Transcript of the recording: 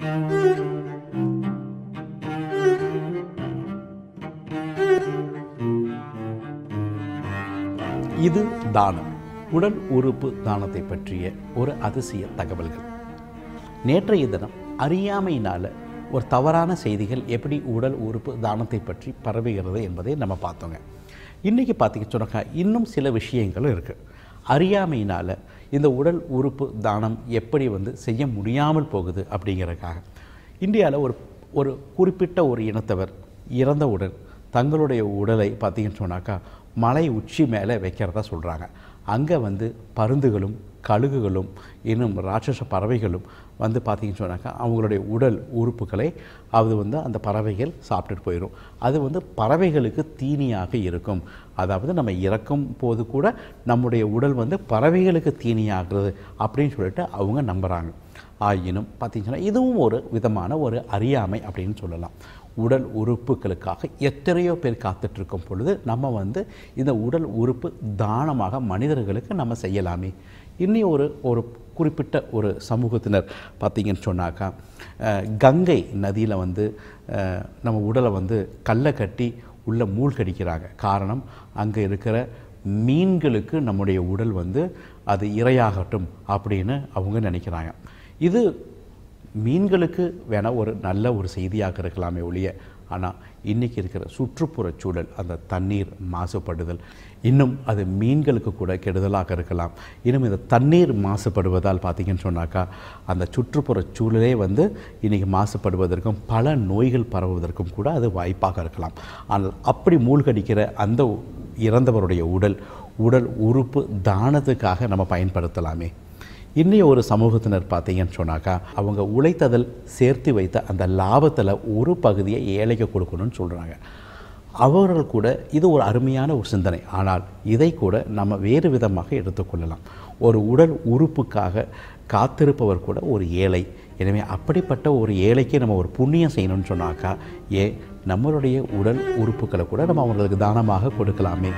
இது தானம் உடல் உறுப்பு தானத்தை பற்றிய ஒரு அதிசய தகவல்கள் நேற்றைய தினம் அறியாமையினால் ஒரு தவறான செய்திகள் எப்படி உடல் உறுப்பு தானத்தை பற்றி பரவுகிறது என்பதை நம்ம பார்த்தோங்க இன்றைக்கி பார்த்திங்க சொன்னாக்கா இன்னும் சில விஷயங்களும் இருக்குது அறியாமையினால் இந்த உடல் உறுப்பு தானம் எப்படி வந்து செய்ய முடியாமல் போகுது அப்படிங்கிறதுக்காக இந்தியாவில் ஒரு ஒரு குறிப்பிட்ட ஒரு இனத்தவர் இறந்தவுடன் தங்களுடைய உடலை பார்த்தீங்கன்னு சொன்னாக்கா மலை உச்சி மேலே வைக்கிறதா சொல்கிறாங்க அங்கே வந்து பருந்துகளும் கழுகுகளும் இன்னும் ராட்சச பறவைகளும் வந்து பார்த்திங்கன்னு சொன்னாக்கா அவங்களுடைய உடல் உறுப்புகளை அது வந்து அந்த பறவைகள் சாப்பிட்டுட்டு போயிடும் அது வந்து பறவைகளுக்கு தீனியாக இருக்கும் அதாவது நம்ம இறக்கும் போது கூட நம்முடைய உடல் வந்து பறவைகளுக்கு தீனியாகிறது அப்படின்னு சொல்லிட்டு அவங்க நம்புகிறாங்க ஆயினும் பார்த்திங்கன்னா இதுவும் ஒரு விதமான ஒரு அறியாமை அப்படின்னு சொல்லலாம் உடல் உறுப்புகளுக்காக எத்தனையோ பேர் காத்துட்ருக்கும் பொழுது நம்ம வந்து இந்த உடல் உறுப்பு தானமாக மனிதர்களுக்கு நம்ம செய்யலாமே இன்னி ஒரு ஒரு குறிப்பிட்ட ஒரு சமூகத்தினர் பார்த்திங்கன்னு சொன்னாக்கா கங்கை நதியில் வந்து நம்ம உடலை வந்து கல்லை கட்டி உள்ளே மூழ்கடிக்கிறாங்க காரணம் அங்கே இருக்கிற மீன்களுக்கு நம்முடைய உடல் வந்து அது இரையாகட்டும் அப்படின்னு அவங்க நினைக்கிறாங்க இது மீன்களுக்கு வேணால் ஒரு நல்ல ஒரு செய்தியாக இருக்கலாமே ஒழிய ஆனால் இன்றைக்கி இருக்கிற சுற்றுப்புறச் சூழல் அந்த தண்ணீர் மாசுபடுதல் இன்னும் அது மீன்களுக்கு கூட கெடுதலாக இருக்கலாம் இன்னும் இந்த தண்ணீர் மாசுபடுவதால் பார்த்திங்கன்னு சொன்னாக்கா அந்த சுற்றுப்புறச் சூழலே வந்து இன்றைக்கி மாசுபடுவதற்கும் பல நோய்கள் பரவுவதற்கும் கூட அது வாய்ப்பாக இருக்கலாம் ஆனால் அப்படி மூழ்கடிக்கிற அந்த இறந்தவருடைய உடல் உடல் உறுப்பு தானத்துக்காக நம்ம பயன்படுத்தலாமே இன்றைய ஒரு சமூகத்தினர் பார்த்தீங்கன்னு சொன்னாக்கா அவங்க உழைத்ததில் சேர்த்து வைத்த அந்த லாபத்தில் ஒரு பகுதியை ஏழைக்கு கொடுக்கணும்னு சொல்கிறாங்க அவர்கள் கூட இது ஒரு அருமையான ஒரு சிந்தனை ஆனால் இதை கூட நம்ம வேறு விதமாக எடுத்துக்கொள்ளலாம் ஒரு உடல் உறுப்புக்காக காத்திருப்பவர் கூட ஒரு ஏழை எனவே அப்படிப்பட்ட ஒரு ஏழைக்கு நம்ம ஒரு புண்ணியம் செய்யணும்னு சொன்னாக்கா ஏ நம்மளுடைய உடல் உறுப்புகளை கூட நம்ம அவங்களுக்கு தானமாக கொடுக்கலாமே